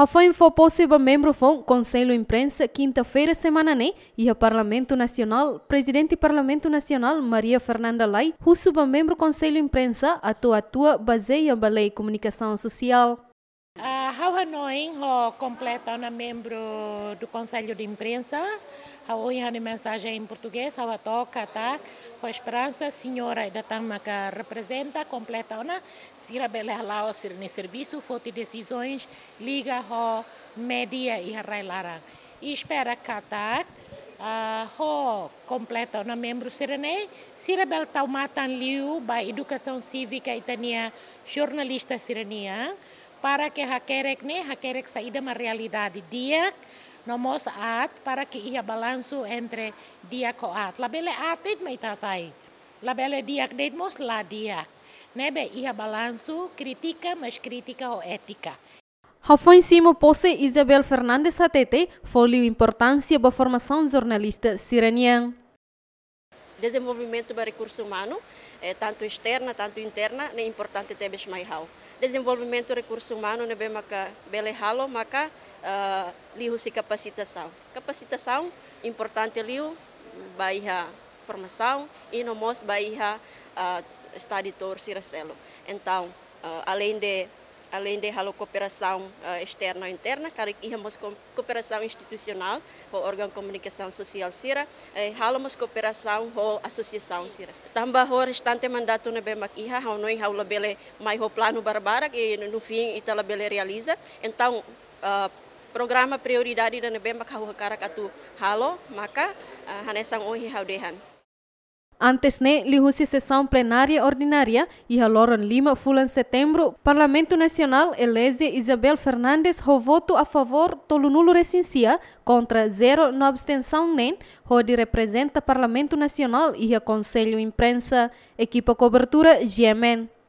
Rafael foi possível membro do Conselho Imprensa quinta-feira semana né e o Parlamento Nacional, Presidente do Parlamento Nacional Maria Fernanda Lai, o membro Conselho Imprensa atua atua baseia balei comunicação social. How Hanoi o completo na membro do Conselho de Imprensa. How hoje uma mensagem em português, how toca tá. Com esperança, senhora da Tamaka representa, completa na sira bela lá o serviço, foto decisões, liga o média e a railara. E espera catar tá? uh, ho completa na membro sirene sirabel taumatan liu ba educação cívica e Tania, jornalista sirenia para que hakerek ne hakerek saída uma realidade dia nomos at para que ia balanço entre dia co at bele at deit mai tasai bele dia deit mos la dia nebe ia balanço critica mas crítica ou ética Rafão Simo Posse Isabel Fernandes Atete foliu importância da formação jornalista siraniana. Desenvolvimento do recurso humano, eh, tanto externa, tanto interna, é importante ter mais how desenvolvimento de recursos humanos na né, maka bele halo maka uh, liu se capacitação. Capacitação importante liu baixa formação e no mos baia uh, ah, estaditor Ciracelo. Então, ah, além de além de a cooperação uh, externa e interna, temos cooperação institucional com o órgão de comunicação social CIRA, e eh, temos cooperação com a associação CIRA. Também o restante mandato na BEMAC IHA, não é o labele mais o plano barbarak e no fim ita labele realiza. Então, uh, programa prioridade da NBEMAC hau hakarak atu halo, maka uh, hanesang o dehan antes Antesne lihusi sessão plenária ordinária e a haloran lima fulan setembro, Parlamento Nacional elege Isabel Fernandes ho voto a favor tolo nulo recensia contra zero no abstenção nem, onde representa Parlamento Nacional e a Conselho Imprensa, equipa cobertura GMN.